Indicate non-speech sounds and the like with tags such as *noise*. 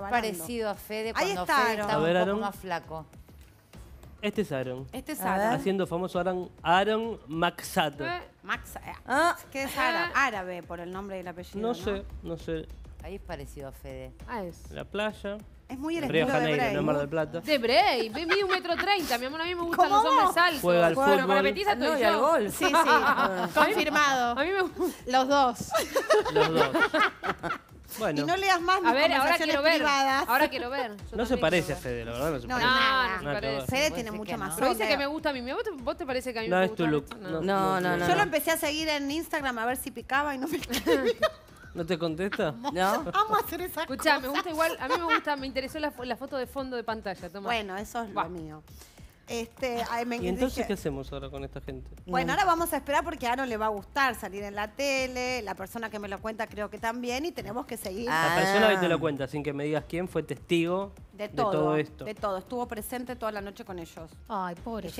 parecido a Fede Ahí cuando está Fede estaba ver, un poco más flaco. Este es Aaron. Este es Aaron. Haciendo famoso Aaron, Aaron Maxato. Eh, Max, eh. ah, qué es árabe, eh. árabe por el nombre y el apellido. No sé, no sé. Ahí es parecido a Fede. Ah, es. La playa. Es muy el de Janeiro, Bray. no Mar del Plata. De Bray, ve, mide un metro treinta. Mi amor, a mí me gustan los hombres altos. Juega al fútbol. para petiza estoy *laughs* Sí, sí. Confirmado. A mí me gustan Los dos. Los dos. *laughs* Y no leas más mis a ver, ahora que ver. privadas. Ahora quiero ver. no se parece a Fede, la verdad. No, se Fede tiene mucha más Pero dice que me gusta a mí. ¿Vos te, parece que a mí no, me gusta? Es tu look. No, no, no, Yo lo empecé a seguir en Instagram a ver si picaba y no me *laughs* ¿No te contesta? no no. *laughs* a hacer esa Escuchá, me gusta igual. A mí me gusta, me interesó la, foto de fondo de pantalla. Bueno, eso es lo mío. Este, ay, ¿Y entonces qué hacemos ahora con esta gente? Bueno, ahora vamos a esperar porque a no le va a gustar salir en la tele, la persona que me lo cuenta creo que también y tenemos que seguir. Ah. La persona que te lo cuenta, sin que me digas quién, fue testigo de todo, esto. De todo, estuvo presente toda la noche con ellos. Ay, pobre.